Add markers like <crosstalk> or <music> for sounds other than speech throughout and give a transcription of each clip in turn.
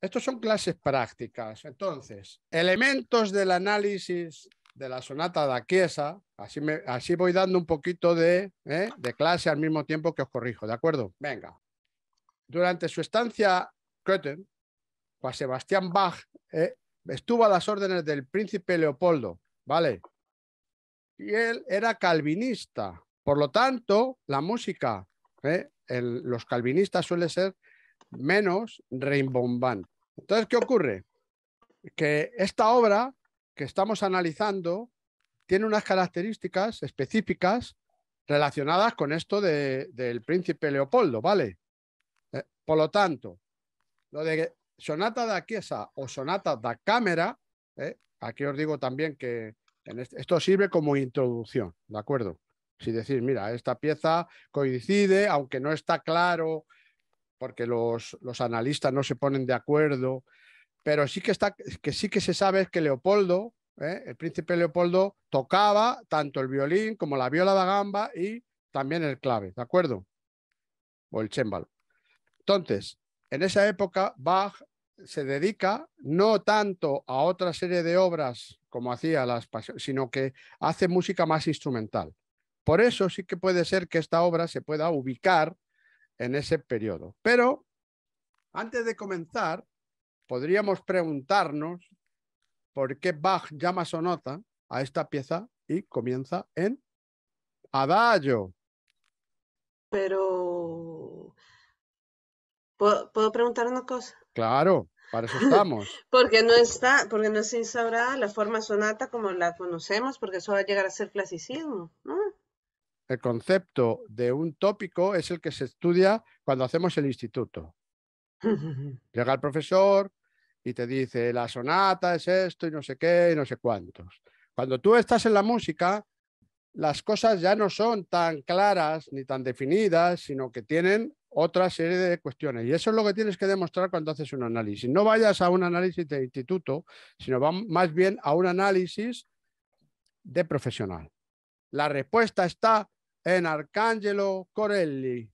Estos son clases prácticas. Entonces, elementos del análisis de la sonata da Chiesa. Así, me, así voy dando un poquito ¿eh? de, clase al mismo tiempo que os corrijo, ¿de acuerdo? Venga. Durante su estancia Köthen, Juan Sebastián Bach eh, estuvo a las órdenes del príncipe Leopoldo, ¿vale? Y él era calvinista. Por lo tanto, la música, ¿eh? los calvinistas suele ser menos rimbombante. Entonces, ¿qué ocurre? Que esta obra que estamos analizando tiene unas características específicas relacionadas con esto de, del príncipe Leopoldo, ¿vale? Eh, por lo tanto, lo de sonata da chiesa o sonata da cámara, eh, aquí os digo también que esto sirve como introducción, ¿de acuerdo? Si decir, mira, esta pieza coincide, aunque no está claro porque los, analistas no se ponen de acuerdo, pero sí que, está, que, sí que se sabe que Leopoldo, ¿eh? el príncipe Leopoldo, tocaba tanto el violín como la viola da gamba y también el clave, ¿de acuerdo? O el chémbalo. Entonces, en esa época, Bach se dedica no tanto a otra serie de obras como hacía las pasiones, sino que hace música más instrumental. Por eso sí que puede ser que esta obra se pueda ubicar en ese periodo. Pero antes de comenzar, podríamos preguntarnos por qué Bach llama sonata a esta pieza y comienza en adagio. Pero ¿puedo, preguntar una cosa? Claro, para eso estamos. <laughs> porque no está, porque no es instaurada la forma sonata como la conocemos, porque eso va a llegar a ser clasicismo, ¿no? el concepto de un tópico es el que se estudia cuando hacemos el instituto. <laughs> Llega el profesor y te dice, la sonata es esto y no sé qué y no sé cuántos. Cuando tú estás en la música, las cosas ya no son tan claras ni tan definidas, sino que tienen otra serie de cuestiones. Y eso es lo que tienes que demostrar cuando haces un análisis. No vayas a un análisis de instituto, sino va más bien a un análisis de profesional. La respuesta está en Arcangelo Corelli,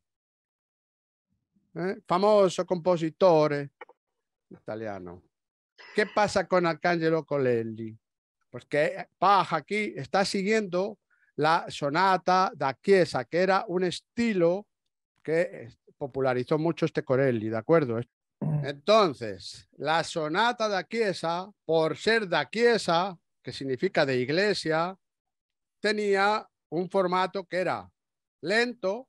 ¿Eh? famoso compositor eh, italiano. ¿Qué pasa con Arcangelo Corelli? Pues que eh, Paja aquí está siguiendo la sonata da Chiesa, que era un estilo que popularizó mucho este Corelli, ¿de acuerdo? Mm. Entonces, la sonata da Chiesa, por ser da Chiesa, que significa de iglesia, tenía un formato que era lento,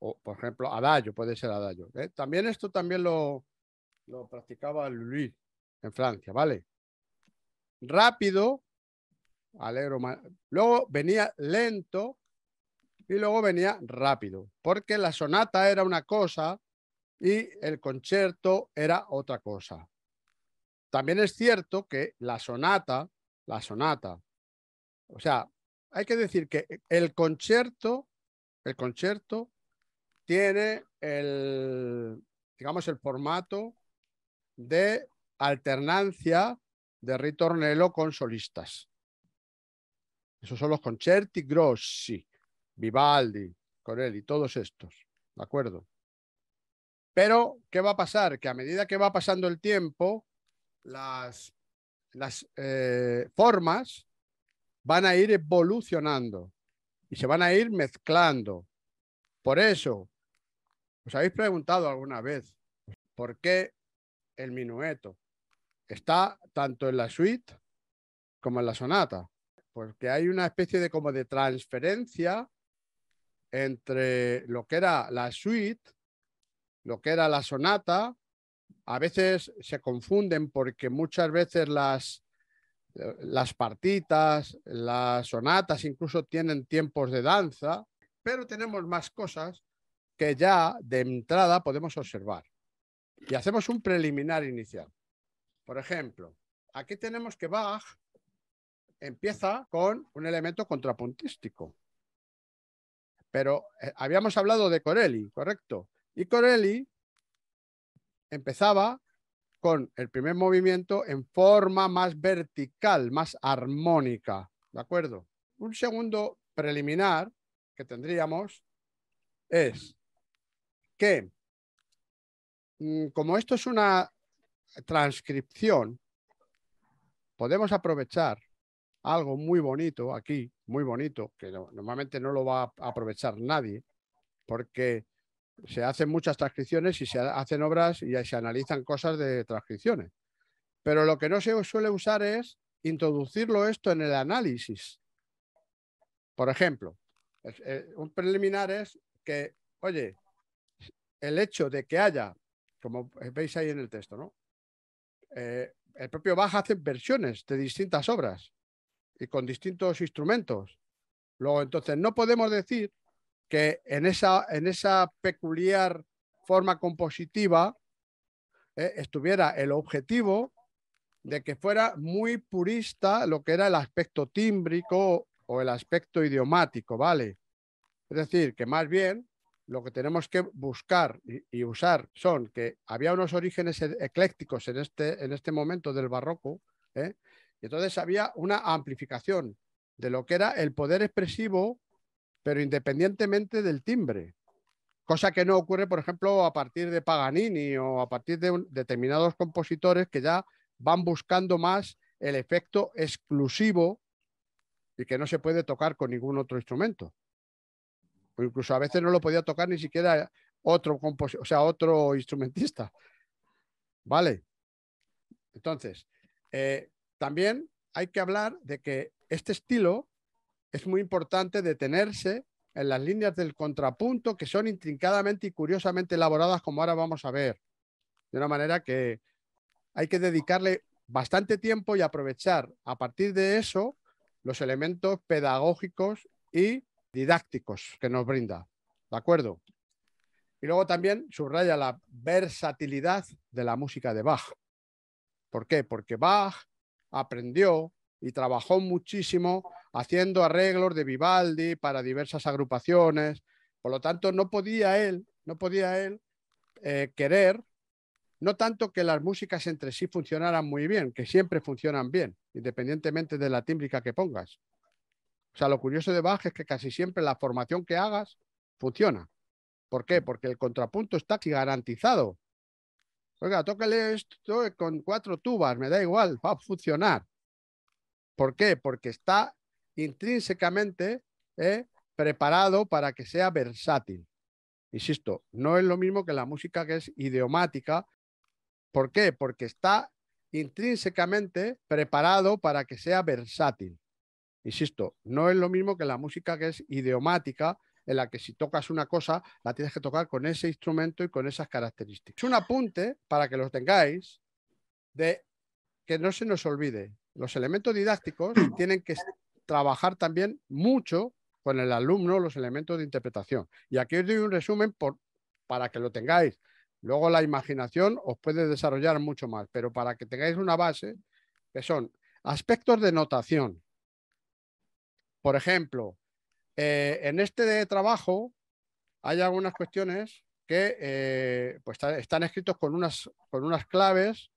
o por ejemplo, adagio, puede ser adagio. ¿eh? También esto también lo, lo practicaba Louis en Francia, ¿vale? Rápido, alegro, luego venía lento y luego venía rápido, porque la sonata era una cosa y el concierto era otra cosa. También es cierto que la sonata, la sonata, o sea, hay que decir que el concierto, el tiene el, digamos, el formato de alternancia de ritornello con solistas. Esos son los concerti grossi, Vivaldi, Corelli, todos estos, ¿de acuerdo? Pero, ¿qué va a pasar? Que a medida que va pasando el tiempo, las, las eh, formas van a ir evolucionando y se van a ir mezclando. Por eso, os habéis preguntado alguna vez por qué el minueto está tanto en la suite como en la sonata, porque hay una especie de como de transferencia entre lo que era la suite, lo que era la sonata, a veces se confunden porque muchas veces las las partitas, las sonatas incluso tienen tiempos de danza, pero tenemos más cosas que ya de entrada podemos observar. Y hacemos un preliminar inicial. Por ejemplo, aquí tenemos que Bach empieza con un elemento contrapuntístico. Pero eh, habíamos hablado de Corelli, ¿correcto? Y Corelli empezaba con el primer movimiento en forma más vertical, más armónica. ¿De acuerdo? Un segundo preliminar que tendríamos es que, mm, como esto es una transcripción, podemos aprovechar algo muy bonito aquí, muy bonito, que normalmente no lo va a aprovechar nadie, porque se hacen muchas transcripciones y se hacen obras y se analizan cosas de transcripciones. Pero lo que no se suele usar es introducirlo esto en el análisis. Por ejemplo, eh, un preliminar es que, oye, el hecho de que haya, como veis ahí en el texto, ¿no? Eh, el propio Baja hace versiones de distintas obras y con distintos instrumentos. Luego, entonces, no podemos decir que en esa, en esa peculiar forma compositiva eh, estuviera el objetivo de que fuera muy purista lo que era el aspecto tímbrico o el aspecto idiomático, ¿vale? Es decir, que más bien lo que tenemos que buscar y, usar son que había unos orígenes e-, eclécticos en este, en este momento del barroco, ¿eh? y entonces había una amplificación de lo que era el poder expresivo pero independientemente del timbre. Cosa que no ocurre, por ejemplo, a partir de Paganini o a partir de determinados compositores que ya van buscando más el efecto exclusivo y que no se puede tocar con ningún otro instrumento. O incluso a veces no lo podía tocar ni siquiera otro o sea, otro instrumentista. ¿Vale? Entonces, eh, también hay que hablar de que este estilo es muy importante detenerse en las líneas del contrapunto que son intrincadamente y curiosamente elaboradas, como ahora vamos a ver. De una manera que hay que dedicarle bastante tiempo y aprovechar a partir de eso los elementos pedagógicos y didácticos que nos brinda. ¿De acuerdo? Y luego también subraya la versatilidad de la música de Bach. ¿Por qué? Porque Bach aprendió y trabajó muchísimo haciendo arreglos de Vivaldi para diversas agrupaciones. Por lo tanto, no podía él, no podía él eh, querer, no tanto que las músicas entre sí funcionaran muy bien, que siempre funcionan bien, independientemente de la tímbrica que pongas. O sea, lo curioso de Bach es que casi siempre la formación que hagas funciona. ¿Por qué? Mm. Porque el contrapunto está garantizado. Oiga, tócale esto con cuatro tubas, me da igual, va a funcionar. ¿Por qué? Porque está intrínsecamente ¿eh? preparado para que sea versátil. Insisto, no es lo mismo que la música que es idiomática. ¿Por qué? Porque está intrínsecamente preparado para que sea versátil. Insisto, no es lo mismo que la música que es idiomática, en la que si tocas una cosa, la tienes que tocar con ese instrumento y con esas características. Es un apunte para que lo tengáis de que no se nos olvide. Los elementos didácticos tienen que trabajar también mucho con el alumno los elementos de interpretación. Y aquí os doy un resumen para que lo tengáis. Luego la imaginación os puede desarrollar mucho más, pero para que tengáis una base, que son aspectos de notación. Por ejemplo, eh, en este trabajo hay algunas cuestiones que eh, pues, están escritos con unas, con unas claves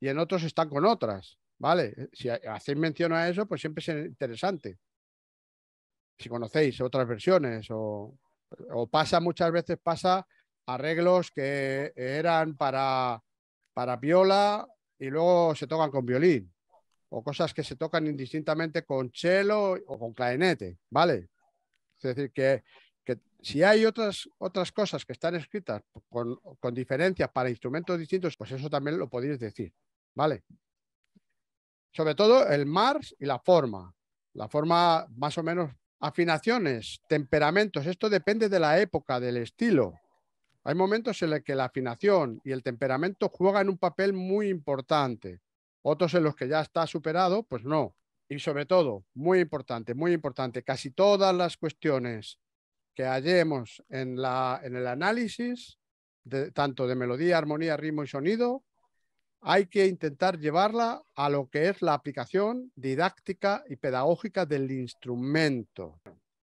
y en otros están con otras. ¿Vale? Eh, si hacéis mención a eso, pues siempre es interesante. Si conocéis otras versiones o, pasa muchas veces, pasa arreglos que eran para, viola y luego se tocan con violín o cosas que se tocan indistintamente con cello o con clarinete, ¿vale? Es decir, que, si hay otras, otras cosas que están escritas con, con diferencias para instrumentos distintos, pues eso también lo podéis decir, ¿vale? sobre todo el Mars y la forma. La forma más o menos afinaciones, temperamentos, esto depende de la época, del estilo. Hay momentos en los que la afinación y el temperamento juegan un papel muy importante. Otros en los que ya está superado, pues no. Y sobre todo, muy importante, muy importante, casi todas las cuestiones que hallemos en, la, en el análisis, tanto de melodía, armonía, ritmo y sonido, hay que intentar llevarla a lo que es la aplicación didáctica y pedagógica del instrumento.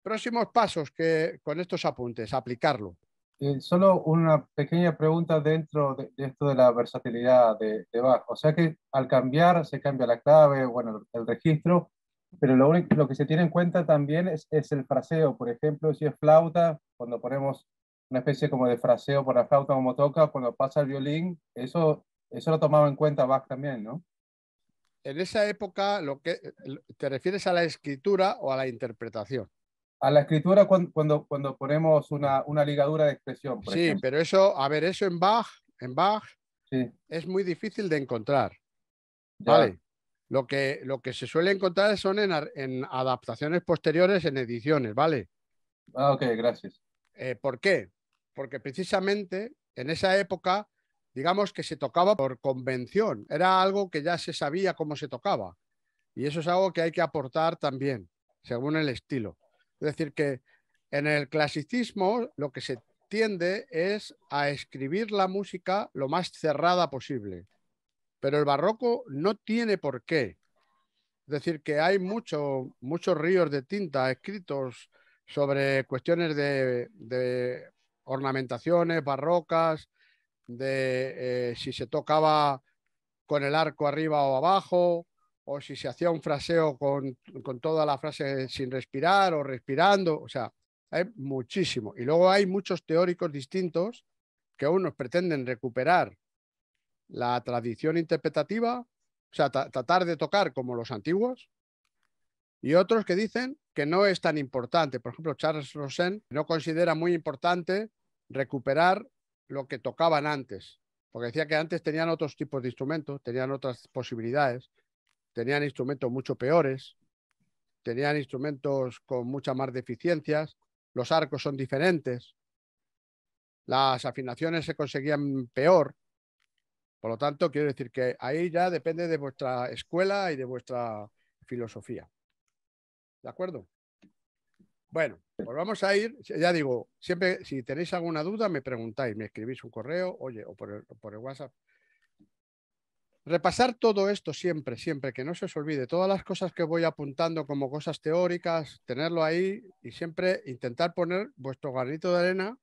Próximos pasos que con estos apuntes, aplicarlo. Eh, solo una pequeña pregunta dentro de, esto de la versatilidad de, de, Bach. O sea que al cambiar se cambia la clave, bueno, el, registro, pero lo, único, lo que se tiene en cuenta también es, el fraseo. Por ejemplo, si es flauta, cuando ponemos una especie como de fraseo por la flauta como toca, cuando pasa el violín, eso eso lo tomaba en cuenta Bach también, ¿no? En esa época, lo que ¿te refieres a la escritura o a la interpretación? A la escritura cuando, cuando, ponemos una, ligadura de expresión. sí, pero eso, a ver, eso en Bach, en Bach es muy difícil de encontrar. Vale. Lo que, lo que se suele encontrar son en, adaptaciones posteriores, en ediciones, ¿vale? Ah, ok, gracias. Eh, ¿Por qué? Porque precisamente en esa época digamos que se tocaba por convención, era algo que ya se sabía cómo se tocaba. Y eso es algo que hay que aportar también, según el estilo. Es decir, que en el clasicismo lo que se tiende es a escribir la música lo más cerrada posible. Pero el barroco no tiene por qué. Es decir, que hay mucho, muchos ríos de tinta escritos sobre cuestiones de ornamentaciones barrocas, de eh, si se tocaba con el arco arriba o abajo, o si se hacía un fraseo con, con toda la frase sin respirar o respirando, o sea, hay muchísimo. Y luego hay muchos teóricos distintos que unos pretenden recuperar la tradición interpretativa, o sea, tratar de tocar como los antiguos, y otros que dicen que no es tan importante. Por ejemplo, Charles Rosen no considera muy importante recuperar lo que tocaban antes. Porque decía que antes tenían otros tipos de instrumentos, tenían otras posibilidades, tenían instrumentos mucho peores, tenían instrumentos con muchas más deficiencias, los arcos son diferentes, las afinaciones se conseguían peor. Por lo tanto, quiero decir que ahí ya depende de vuestra escuela y de vuestra filosofía. ¿De acuerdo? Bueno, pues vamos a ir, ya digo, siempre si tenéis alguna duda me preguntáis, me escribís un correo, oye, o por el, WhatsApp. Repasar todo esto siempre, siempre, que no se os olvide, todas las cosas que voy apuntando como cosas teóricas, tenerlo ahí y siempre intentar poner vuestro granito de arena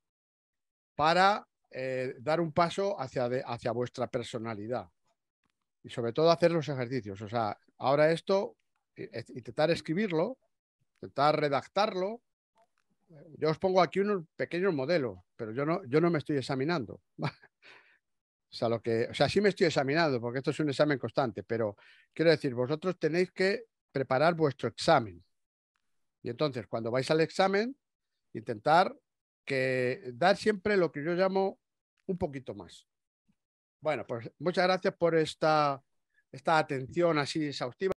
para eh, dar un paso hacia, hacia vuestra personalidad. Y sobre todo hacer los ejercicios. O sea, ahora esto, eh, intentar escribirlo, intentar redactarlo, yo os pongo aquí unos pequeños modelos, pero yo no, yo no me estoy examinando. <laughs> O sea, lo que, sea, sí me estoy examinando, porque esto es un examen constante, pero quiero decir, vosotros tenéis que preparar vuestro examen. Y entonces, cuando vais al examen, intentar que dar siempre lo que yo llamo un poquito más. Bueno, pues muchas gracias por esta, esta atención así exhaustiva.